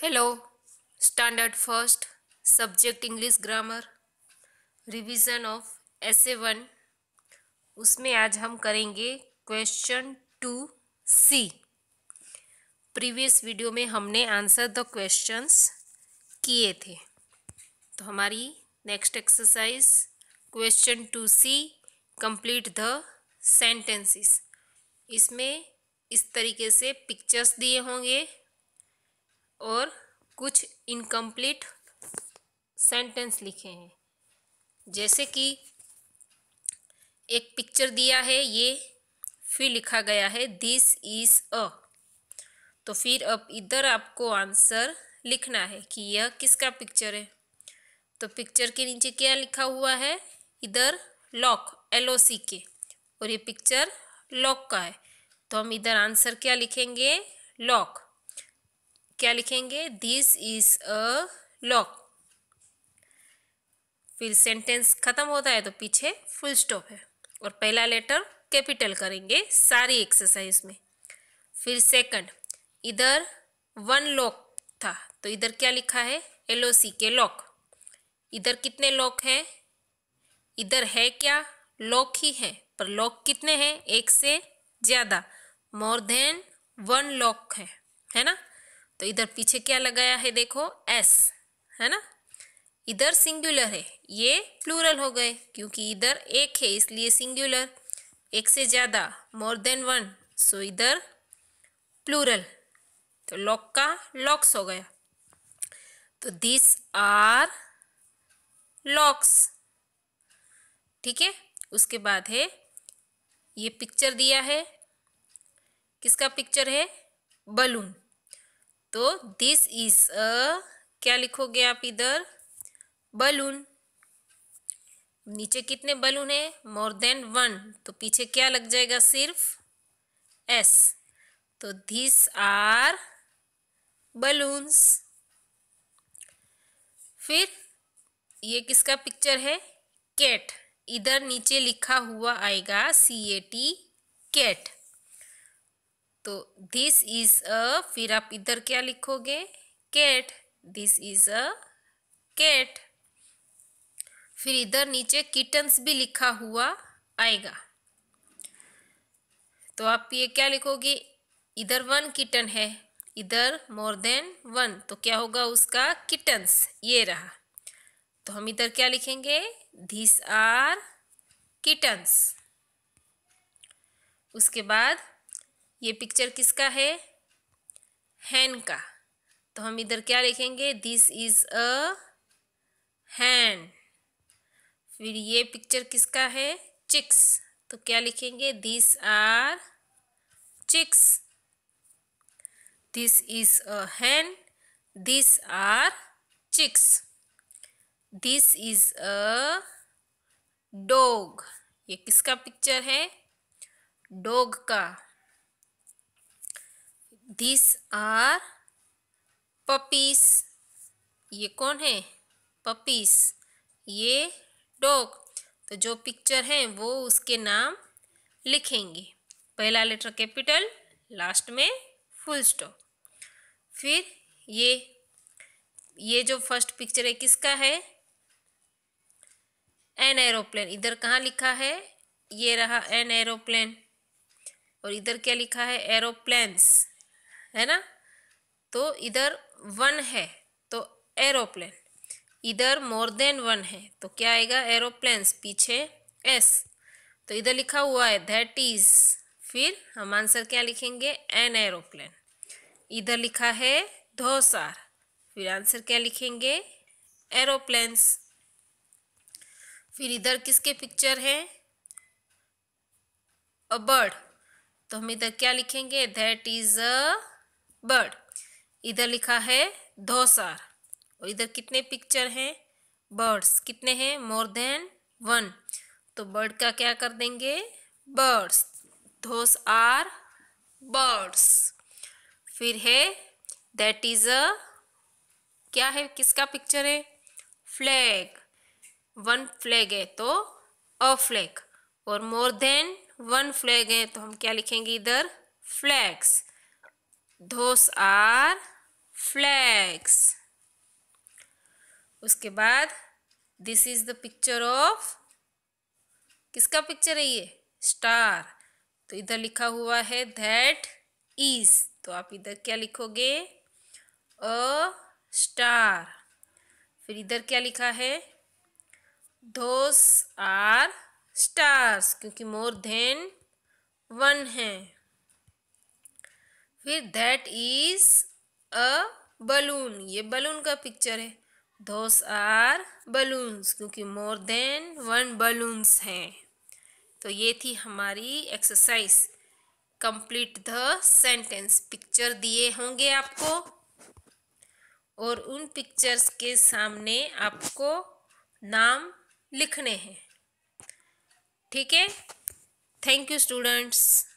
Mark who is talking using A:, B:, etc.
A: standard first subject English grammar Grammar, of S A one उसमें आज हम करेंगे question two C previous video में हमने आंसर द क्वेश्चंस किए थे तो हमारी next exercise question two C complete the sentences इसमें इस तरीके से पिक्चर्स दिए होंगे और कुछ इनकम्प्लीट सेंटेंस लिखे हैं जैसे कि एक पिक्चर दिया है ये फिर लिखा गया है दिस इज़ अ तो फिर अब इधर आपको आंसर लिखना है कि यह किसका पिक्चर है तो पिक्चर के नीचे क्या लिखा हुआ है इधर लॉक एल ओ सी के और ये पिक्चर लॉक का है तो हम इधर आंसर क्या लिखेंगे लॉक क्या लिखेंगे दिस इज अ लॉक फिर सेंटेंस खत्म होता है तो पीछे फुल स्टॉप है और पहला लेटर कैपिटल करेंगे सारी एक्सरसाइज में फिर सेकंड इधर वन लॉक था तो इधर क्या लिखा है एल ओ सी के लॉक इधर कितने लॉक हैं इधर है क्या लॉक ही है पर लॉक कितने हैं एक से ज़्यादा मोर देन वन लॉक है है ना तो इधर पीछे क्या लगाया है देखो एस है ना इधर सिंगुलर है ये प्लूरल हो गए क्योंकि इधर एक है इसलिए सिंगुलर एक से ज़्यादा मोर देन वन सो इधर प्लूरल तो लॉक का लॉक्स हो गया तो दिस आर लॉक्स ठीक है उसके बाद है ये पिक्चर दिया है किसका पिक्चर है बलून तो दिस इज अ क्या लिखोगे आप इधर बलून नीचे कितने बलून है मोर देन वन तो पीछे क्या लग जाएगा सिर्फ एस तो दिस आर बलून्स फिर ये किसका पिक्चर है कैट इधर नीचे लिखा हुआ आएगा सी ए टी कैट तो दिस इज अ फिर आप इधर क्या लिखोगे cat this is a cat फिर इधर नीचे किटन्स भी लिखा हुआ आएगा तो आप ये क्या लिखोगे इधर वन किटन है इधर मोर देन वन तो क्या होगा उसका किटन्स ये रहा तो हम इधर क्या लिखेंगे दिस आर किटन्स उसके बाद ये पिक्चर किसका है हैन का तो हम इधर क्या लिखेंगे दिस इज अ हैन फिर ये पिक्चर किसका है चिक्स तो क्या लिखेंगे this are chicks this is a hen this are chicks this is a dog ये किसका पिक्चर है डॉग का दिस आर पपीस ये कौन है पपीस ये डॉग तो जो पिक्चर है वो उसके नाम लिखेंगे पहला लेटर कैपिटल लास्ट में फुल स्टॉप फिर ये ये जो फर्स्ट पिक्चर है किसका है एन एरोप्लेन इधर कहाँ लिखा है ये रहा एन एरोप्लेन और इधर क्या लिखा है एरोप्लेन्स है ना तो इधर वन है तो एरोप्लेन इधर मोर देन वन है तो क्या आएगा एरोप्लेन्स पीछे एस तो इधर लिखा हुआ है दैट इज फिर हम आंसर क्या लिखेंगे एन एरोप्लेन इधर लिखा है धोसार फिर आंसर क्या लिखेंगे एरोप्लेन्स फिर इधर किसके पिक्चर है अ बर्ड तो हम इधर क्या लिखेंगे दैट इज अ बर्ड इधर लिखा है धोसार और इधर कितने पिक्चर हैं बर्ड्स कितने हैं मोर देन वन तो बर्ड का क्या कर देंगे बर्ड्स धोस आर बर्ड्स फिर है दैट इज अ क्या है किसका पिक्चर है फ्लैग वन फ्लैग है तो अ फ्लैग और मोर देन वन फ्लैग है तो हम क्या लिखेंगे इधर फ्लैग्स those are flags उसके बाद this is the picture of किसका पिक्चर है ये स्टार तो इधर लिखा हुआ है दैट इज तो आप इधर क्या लिखोगे अ स्टार फिर इधर क्या लिखा है दोस आर स्टार्स क्योंकि मोर देन वन है फिर दैट इज अ बलून ये बलून का पिक्चर है दोस आर बलून्स क्योंकि मोर देन वन बलून्स हैं तो ये थी हमारी exercise complete the sentence picture दिए होंगे आपको और उन पिक्चर्स के सामने आपको नाम लिखने हैं ठीक है थैंक यू स्टूडेंट्स